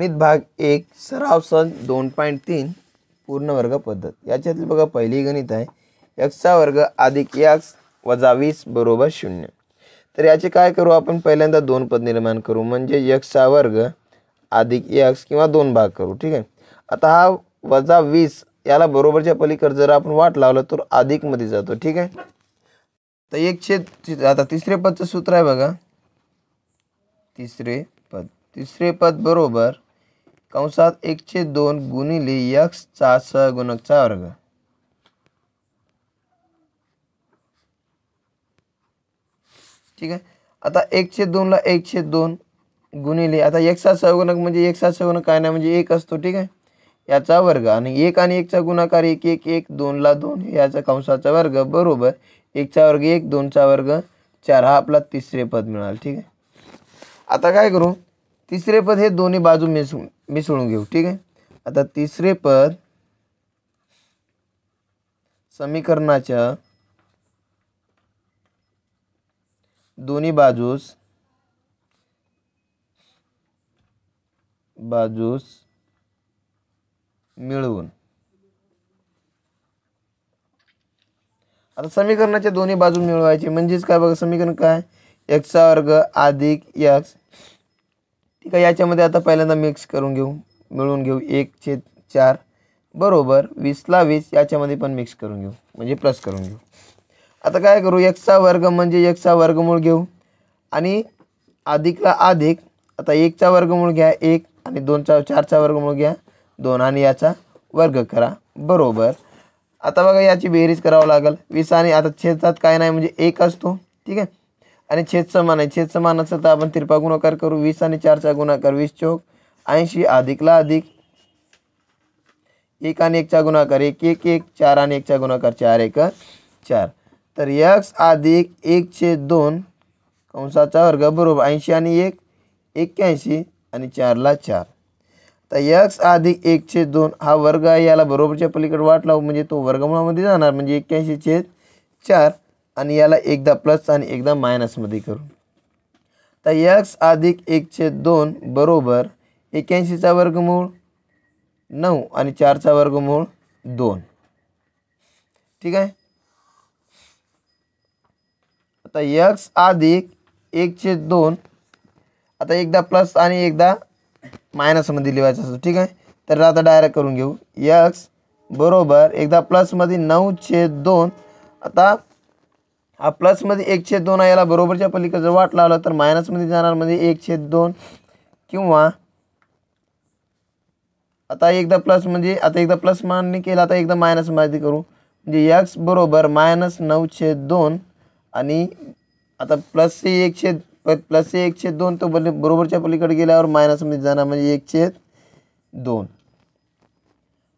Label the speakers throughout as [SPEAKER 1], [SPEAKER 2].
[SPEAKER 1] गणित भाग एक सराव सण दोन पॉईंट तीन पूर्ण वर्ग पद्धत याच्यातली बघा पहिली गणित आहे एक्सचा वर्ग अधिक एक्स वजा वीस बरोबर शून्य तर याचे काय करू आपण पहिल्यांदा दोन पद निर्माण करू म्हणजे यक्षा वर्ग अधिक एक्स किंवा दोन भाग करू ठीक आहे आता हा वजा वीस याला बरोबरच्या पलीकडे जर आपण वाट लावलं तर अधिकमध्ये जातो ठीक आहे तर छेद आता तिसरे पदचं सूत्र आहे बघा तिसरे पद तिसरे पद बरोबर कंसात एकशे दोन गुणिले यक्सचा सहगुणकचा वर्ग ठीक आहे आता एकशे दोनला एकशे दोन गुणिले आता एकचा सहगुणक म्हणजे एकचा सहगुणक काय नाही म्हणजे एक असतो ठीक आहे याचा वर्ग आणि एक आणि एकचा गुणाकार एक एक एक दोनला दोन याचा कंसाचा वर्ग बरोबर एकचा वर्ग एक दोनचा वर्ग चार हा आपला तिसरे पद मिळाल ठीक आहे आता काय करू तिसरे पद हे दोन्ही बाजू मिसळून मिसळून घेऊ ठीक आहे आता तिसरे पद समीकरणाच्या दोन्ही बाजूस बाजूस मिळवून आता समीकरणाच्या दोन्ही बाजू मिळवायचे म्हणजेच काय बघा समीकरण काय एक्सचा वर्ग अधिक एक्स ठीक आहे याच्यामध्ये आता पहिल्यांदा मिक्स करून घेऊ मिळवून घेऊ एक छेद चार बरोबर वीसला वीस याच्यामध्ये पण मिक्स करून घेऊ म्हणजे प्लस करून घेऊ आता काय करू एकचा वर्ग म्हणजे एकचा वर्गमूळ घेऊ आणि अधिकला अधिक आता एकचा वर्गमूळ घ्या एक आणि दोनचा चारचा वर्गमूळ घ्या दोन आणि याचा वर्ग करा बरोबर आता बघा याची बेरीज करावं लागेल वीस आणि आता छेदात काय नाही म्हणजे एक असतो ठीक आहे आणि छेद समान आहे समान मानाचा तर आपण तिरपा गुणाकार करू वीस आणि चारचा गुणाकार वीस चौक ऐंशी अधिकला अधिक एक आणि एकचा गुणाकार एक एक एक चार आणि एकचा गुणाकार चार एक चार तर यक्स अधिक एक छेद दोन कंसाचा वर्ग बरोबर ऐंशी आणि एक एक्क्याऐंशी आणि चारला चार तर यक्स अधिक एक छेद दोन हा वर्ग आहे याला बरोबरच्या पलीकडे वाट लावू म्हणजे तो वर्गमुळामध्ये जाणार म्हणजे एक्क्याऐंशी छेद चार आणि याला एकदा प्लस आणि एकदा मायनसमध्ये करू तर यक्स अधिक एकशे दोन बरोबर एक्याऐंशीचा वर्गमूळ नऊ आणि चारचा वर्गमूळ दोन ठीक आहे आता यक्स अधिक एकशे दोन आता एकदा प्लस आणि एकदा मायनसमध्ये लिहायचं असतो ठीक आहे तर आता डायरेक्ट करून घेऊ यक्स बरोबर एकदा प्लसमध्ये चे दोन आता प्लसमध्ये एक छेद दोन याला बरोबरच्या पलीकडे जर वाट लावला तर मायनसमध्ये जाणार म्हणजे एक छेद दोन किंवा आता एकदा प्लस म्हणजे आता एकदा प्लस मान्य केला आता एकदा मायनस माहिती करू म्हणजे यक्स बरोबर मायनस नऊ छेद दोन आणि आता प्लस एक छेद प्लसचे एक छेद दोन तो बल बरोबरच्या पलीकडे गेल्यावर मायनसमध्ये जाणार म्हणजे एक छेद दोन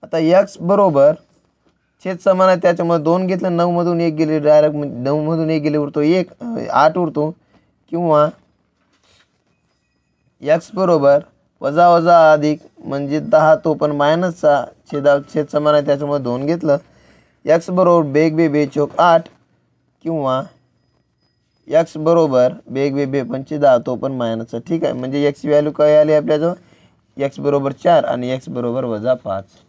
[SPEAKER 1] आता यक्स बरोबर छेद समान आहे त्याच्यामध्ये दोन घेतलं नऊमधून एक गेले डायरेक्ट म्हणजे नऊमधून एक गेले उरतो एक आठ उरतो किंवा एक्स बरोबर वजा वजा अधिक म्हणजे दहा तो पण मायनसचा छेदा छेद समान आहे त्याच्यामध्ये दोन घेतलं एक्स बरोबर बेग बे बे चोक आठ किंवा एक्स बरोबर बेग बे बे पंचे दहा तो पण मायनसचा ठीक आहे म्हणजे एक्स व्हॅल्यू काय आली आपल्याजवळ एक्स बरोबर चार आणि एक्स बरोबर वजा पाच